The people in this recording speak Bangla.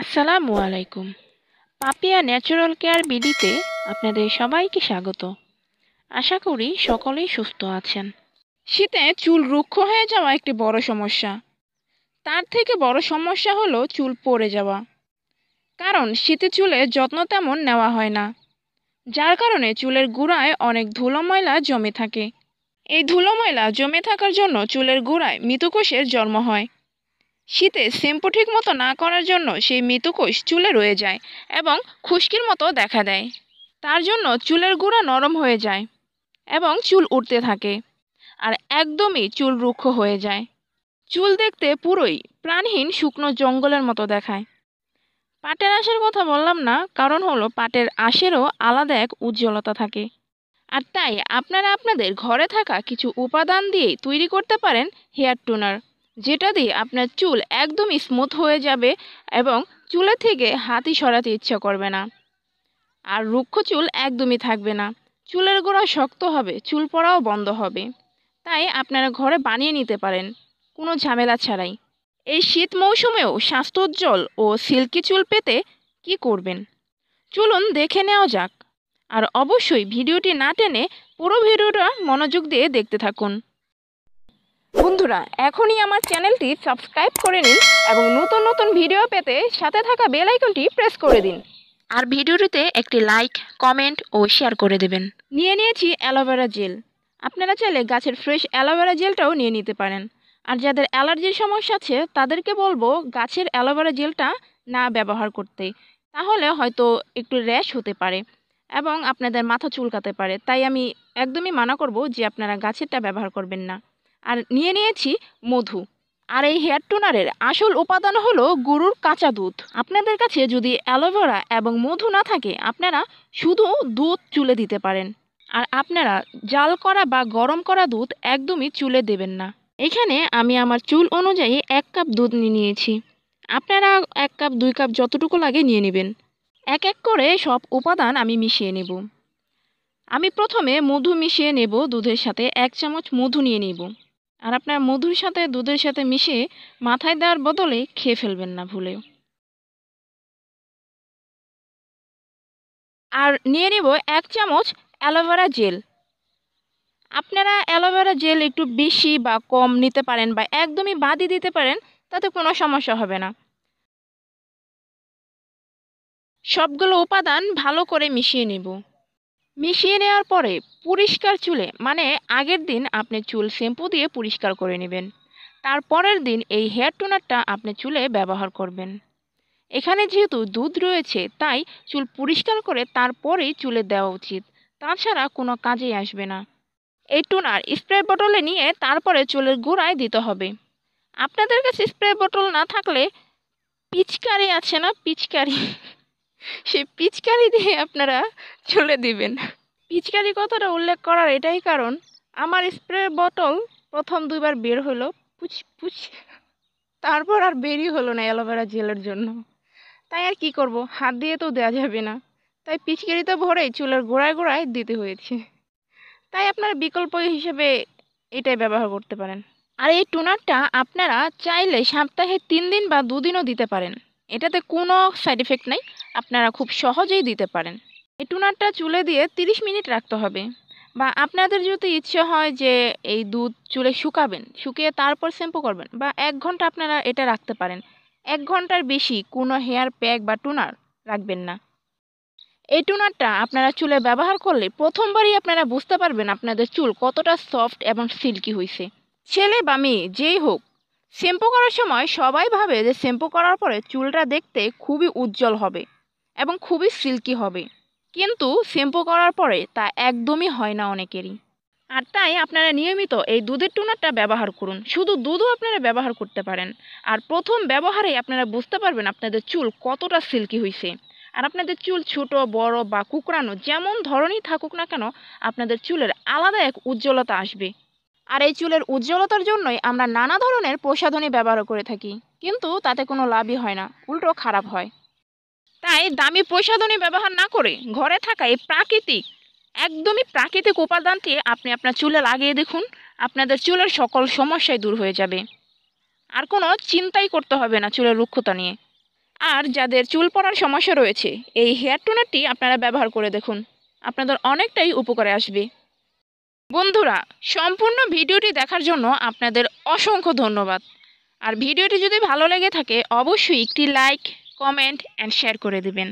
আসসালামু আলাইকুম পাপিয়া ন্যাচারাল কেয়ার বিডিতে আপনাদের সবাইকে স্বাগত আশা করি সকলেই সুস্থ আছেন শীতে চুল রুক্ষ হয়ে যাওয়া একটি বড় সমস্যা তার থেকে বড় সমস্যা হলো চুল পড়ে যাওয়া কারণ শীতে চুলে যত্ন তেমন নেওয়া হয় না যার কারণে চুলের গুঁড়ায় অনেক ধুলো ময়লা জমে থাকে এই ধুলো ময়লা জমে থাকার জন্য চুলের গুঁড়ায় মৃতকোষের জন্ম হয় শীতে শ্যাম্পু ঠিক মতো না করার জন্য সেই মৃতকোষ চুলে রয়ে যায় এবং খুশকির মতো দেখা দেয় তার জন্য চুলের গুঁড়া নরম হয়ে যায় এবং চুল উঠতে থাকে আর একদমই চুল রুক্ষ হয়ে যায় চুল দেখতে পুরোই প্রাণহীন শুকনো জঙ্গলের মতো দেখায় পাটের আঁশের কথা বললাম না কারণ হলো পাটের আঁশেরও আলাদা এক উজ্জ্বলতা থাকে আর তাই আপনারা আপনাদের ঘরে থাকা কিছু উপাদান দিয়ে তৈরি করতে পারেন হেয়ার টোনার যেটা দিয়ে আপনার চুল একদম স্মুথ হয়ে যাবে এবং চুলে থেকে হাতি সরাতে ইচ্ছা করবে না আর রুক্ষ চুল একদমই থাকবে না চুলের গোড়া শক্ত হবে চুল পড়াও বন্ধ হবে তাই আপনারা ঘরে বানিয়ে নিতে পারেন কোনো ঝামেলা ছাড়াই এই শীত মৌসুমেও স্বাস্থ্যোজ্জ্বল ও সিল্কি চুল পেতে কি করবেন চলুন দেখে নেওয়া যাক আর অবশ্যই ভিডিওটি না টেনে পুরো ভিডিওটা মনোযোগ দিয়ে দেখতে থাকুন বন্ধুরা এখনই আমার চ্যানেলটি সাবস্ক্রাইব করে নিন এবং নতুন নতুন ভিডিও পেতে সাথে থাকা বেল আইকনটি প্রেস করে দিন আর ভিডিওটিতে একটি লাইক কমেন্ট ও শেয়ার করে দেবেন নিয়ে নিয়েছি অ্যালোভেরা জেল আপনারা চাইলে গাছের ফ্রেশ অ্যালোভেরা জেলটাও নিয়ে নিতে পারেন আর যাদের অ্যালার্জির সমস্যা আছে তাদেরকে বলবো গাছের অ্যালোভেরা জেলটা না ব্যবহার করতে তাহলে হয়তো একটু র্যাশ হতে পারে এবং আপনাদের মাথা চুলকাতে পারে তাই আমি একদমই মানা করব যে আপনারা গাছেরটা ব্যবহার করবেন না আর নিয়ে নিয়েছি মধু আর এই হেয়ার টোনারের আসল উপাদান হলো গরুর কাঁচা দুধ আপনাদের কাছে যদি অ্যালোভেরা এবং মধু না থাকে আপনারা শুধু দুধ চুলে দিতে পারেন আর আপনারা জাল করা বা গরম করা দুধ একদমই চুলে দেবেন না এখানে আমি আমার চুল অনুযায়ী এক কাপ দুধ নিয়ে নিয়েছি আপনারা এক কাপ দুই কাপ যতটুকু লাগে নিয়ে নেবেন এক এক করে সব উপাদান আমি মিশিয়ে নেব আমি প্রথমে মধু মিশিয়ে নেব দুধের সাথে এক চামচ মধু নিয়ে নেব আর আপনার মধুর সাথে দুধের সাথে মিশিয়ে মাথায় দেওয়ার বদলে খেয়ে ফেলবেন না ভুলেও আর নিয়ে নেব এক চামচ অ্যালোভেরা জেল আপনারা অ্যালোভেরা জেল একটু বেশি বা কম নিতে পারেন বা একদমই বাদই দিতে পারেন তাতে কোনো সমস্যা হবে না সবগুলো উপাদান ভালো করে মিশিয়ে নেব মিশিয়ে নেওয়ার পরে পরিষ্কার চুলে মানে আগের দিন আপনি চুল শ্যাম্পু দিয়ে পরিষ্কার করে নেবেন তারপরের দিন এই হেয়ার টোনারটা আপনি চুলে ব্যবহার করবেন এখানে যেহেতু দুধ রয়েছে তাই চুল পরিষ্কার করে তারপরেই চুলে দেওয়া উচিত তাছাড়া কোনো কাজেই আসবে না এই টোনার স্প্রে বোতলে নিয়ে তারপরে চুলের গোড়ায় দিতে হবে আপনাদের কাছে স্প্রে বোতল না থাকলে পিচকারি আছে না পিচকারি সেই পিচকারি দিয়ে আপনারা চলে দিবেন পিচকারি কথাটা উল্লেখ করার এটাই কারণ আমার স্প্রে বটল প্রথম দুইবার বের হলো পুচ পুচ তারপর আর বেরই হলো না অ্যালোভেরা জেলের জন্য তাই আর কি করব হাত দিয়ে তো দেওয়া যাবে না তাই পিচকারি তো ভরেই চুলের গোড়ায় গোড়ায় দিতে হয়েছে তাই আপনারা বিকল্প হিসেবে এটাই ব্যবহার করতে পারেন আর এই টোনারটা আপনারা চাইলে সপ্তাহে তিন দিন বা দুদিনও দিতে পারেন এটাতে কোনো সাইড এফেক্ট নাই আপনারা খুব সহজেই দিতে পারেন এই টুনারটা চুলে দিয়ে 30 মিনিট রাখতে হবে বা আপনাদের যদি ইচ্ছে হয় যে এই দুধ চুলে শুকাবেন শুকিয়ে তারপর শ্যাম্পু করবেন বা এক ঘন্টা আপনারা এটা রাখতে পারেন এক ঘন্টার বেশি কোনো হেয়ার প্যাক বা টুনার রাখবেন না এই টুনারটা আপনারা চুলে ব্যবহার করলে প্রথমবারই আপনারা বুঝতে পারবেন আপনাদের চুল কতটা সফট এবং সিল্কি হয়েছে ছেলে বা মেয়ে যেই হোক শ্যাম্পু করার সময় সবাই ভাবে যে শ্যাম্পু করার পরে চুলটা দেখতে খুবই উজ্জ্বল হবে এবং খুবই সিল্কি হবে কিন্তু শ্যাম্পু করার পরে তা একদমই হয় না অনেকেরই আর তাই আপনারা নিয়মিত এই দুধের টোনারটা ব্যবহার করুন শুধু দুধও আপনারা ব্যবহার করতে পারেন আর প্রথম ব্যবহারেই আপনারা বুঝতে পারবেন আপনাদের চুল কতটা সিল্কি হয়েছে আর আপনাদের চুল ছোট বড় বা কুকড়ানো যেমন ধরনই থাকুক না কেন আপনাদের চুলের আলাদা এক উজ্জ্বলতা আসবে আর এই চুলের উজ্জ্বলতার জন্যই আমরা নানা ধরনের প্রসাধনী ব্যবহার করে থাকি কিন্তু তাতে কোনো লাভই হয় না উল্টো খারাপ হয় তাই দামি প্রসাধনী ব্যবহার না করে ঘরে থাকা এই প্রাকৃতিক একদমই প্রাকৃতিক উপাদানটি আপনি আপনার চুলে লাগিয়ে দেখুন আপনাদের চুলের সকল সমস্যাই দূর হয়ে যাবে আর কোনো চিন্তাই করতে হবে না চুলের রুক্ষতা নিয়ে আর যাদের চুল পড়ার সমস্যা রয়েছে এই হেয়ার টোনারটি আপনারা ব্যবহার করে দেখুন আপনাদের অনেকটাই উপকারে আসবে বন্ধুরা সম্পূর্ণ ভিডিওটি দেখার জন্য আপনাদের অসংখ্য ধন্যবাদ আর ভিডিওটি যদি ভালো লেগে থাকে অবশ্যই একটি লাইক কমেন্ট অ্যান্ড শেয়ার করে দেবেন